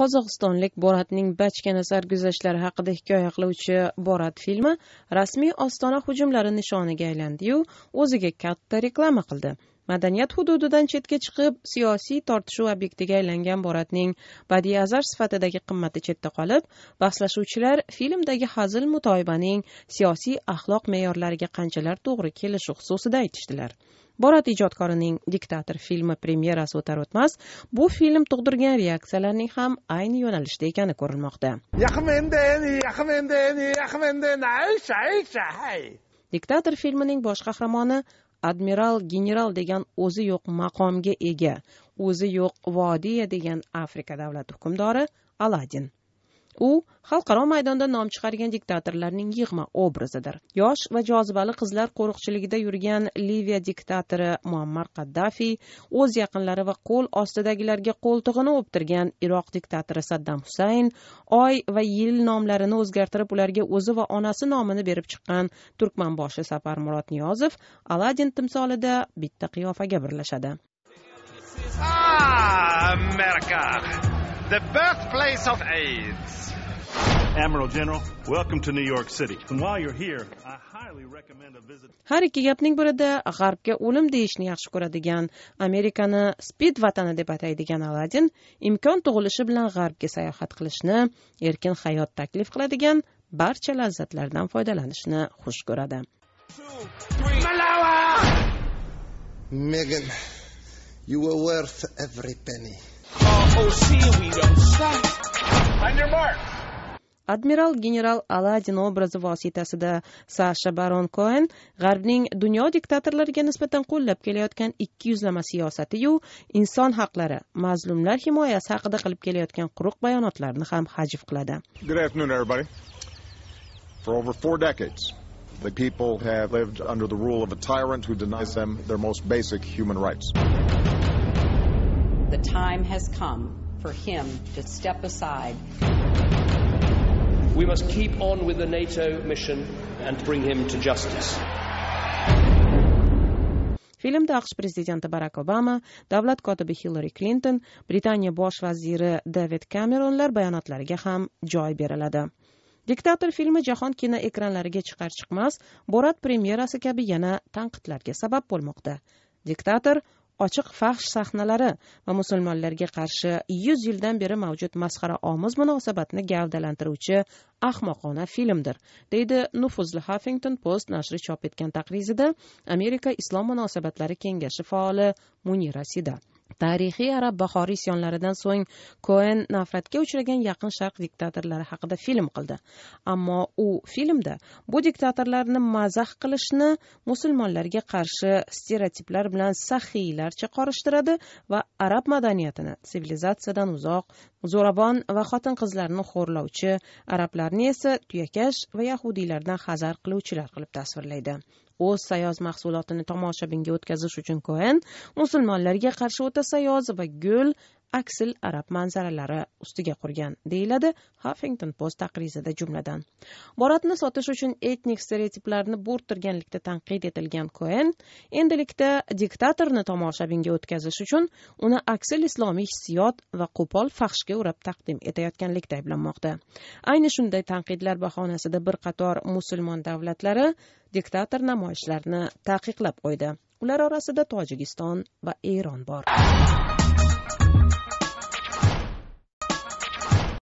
qozog'istonlik boratning bachkana sarguzashtlari haqida hikoya qiluvchi borat filmi rasmiy ostona hujumlari nishoniga aylandi yu o'ziga katta reklama qildi madaniyat hududidan chetga chiqib siyosiy tortishuv obyektiga aylangan boratning badiiy azar sifatidagi qimmati chetda qolib bahslashuvchilar filmdagi hazil mutoyibaning siyosiy axloq me'yorlariga qanchalar to'g'ri kelishi xususida aytishdilar borat ijodkorining diktator filmi premyerasi o'tar o'tmas bu film tug'dirgan reaksiyalarning ham ayni yo'nalishda ekani ko'rilmoqda diktator filmining bosh qahramoni admiral general degan o'zi yo'q maqomga ega o'zi yo'q vodiya degan afrika davlati hukmdori aladin u xalqaro maydonda nom chiqargan diktatorlarning yig'ma obrazidir yosh va jozibali qizlar qo'riqchiligida yurgan liviya diktatori muammar qaddafi o'z yaqinlari va qo'l ostidagilarga qo'ltig'ini o'ptirgan iroq diktatori saddam husayn oy va yil nomlarini o'zgartirib ularga o'zi va onasi nomini berib chiqqan turkmanboshi murod niyozov aladin timsolida bitta qiyofaga birlashadi ah, amerika the birthplace of AIDS. Admiral General, welcome to New York City. And while you're here, I highly recommend a visit. Har ikki gapning birida g'arbga o'lim deyishni yaxshi ko'radigan, Amerikani spid vatani deb ataydigan Aladdin imkon tug'ilishi bilan g'arbga sayohat qilishni, erkin hayot taklif qiladigan barcha lazzatlardan foydalanishni xush ko'radi. Megan, you were worth every penny. Oh, admiral general aladin obrazi vositasida sasha baron koen g'arbning dunyo diktatorlariga nisbatan qo'llab kelayotgan ikki yuzlama siyosatiyu inson haqlari mazlumlar himoyasi haqida qilib kelayotgan quruq bayonotlarni ham hajv qiladi good afternoon everybody for over four decades the people have lived under the rule of a tyrant who denies them their most basic human rights The time has come for him to step aside. We must keep on with the NATO mission and bring him to justice. Filmda AQSh prezidenti Barak Obama, davlat kotibi Hillari Klinton, Britaniya bosh vaziri David Cameronlar bayonotlariga ham joy beriladi. Diktator filmi jahon kino ekranlariga chiqar chiqmas, Borat premyerasi kabi yana tanqidlarga sabab bo'lmoqda. Diktator ochiq fahsh sahnalari va musulmonlarga qarshi yuz yildan beri mavjud masxara omiz munosabatni gavdalantiruvchi ahmoqona filmdir deydi nufuzli huffington post nashri chop etgan taqrizida amerika islom munosabatlari kengashi faoli munira sida tarixiy arab bahoriy isyonlaridan so'ng koen nafratga uchragan yaqin sharq diktatorlari haqida film qildi ammo u filmda bu diktatorlarni mazax qilishni musulmonlarga qarshi stereotiplar bilan sahiylarcha qorishtiradi va arab madaniyatini sivilizatsiyadan uzoq zo'ravon va xotin qizlarni xo'rlovchi arablarni esa tuyakash va yahudiylardan hazar qiluvchilar qilib tasvirlaydi o'z sayoz mahsulotini tomoshabinga o'tkazish uchun koen musulmonlarga qarshi o'ta sayoz va gul aksil arab manzaralari ustiga qurgan deyiladi huffington post taqrizida jumladan boratni sotish uchun etnik stereotiplarni bo'rttirganlikda tanqid etilgan koen endilikda diktatorni tomoshabinga o'tkazish uchun uni aksil islomiy hissiyot va qo'pol fahshga o'rab taqdim etayotganlikda ayblanmoqda ayni shunday tanqidlar bahonasida bir qator musulmon davlatlari diktator namoyishlarini taqiqlab qo'ydi ular orasida tojikiston va eron bor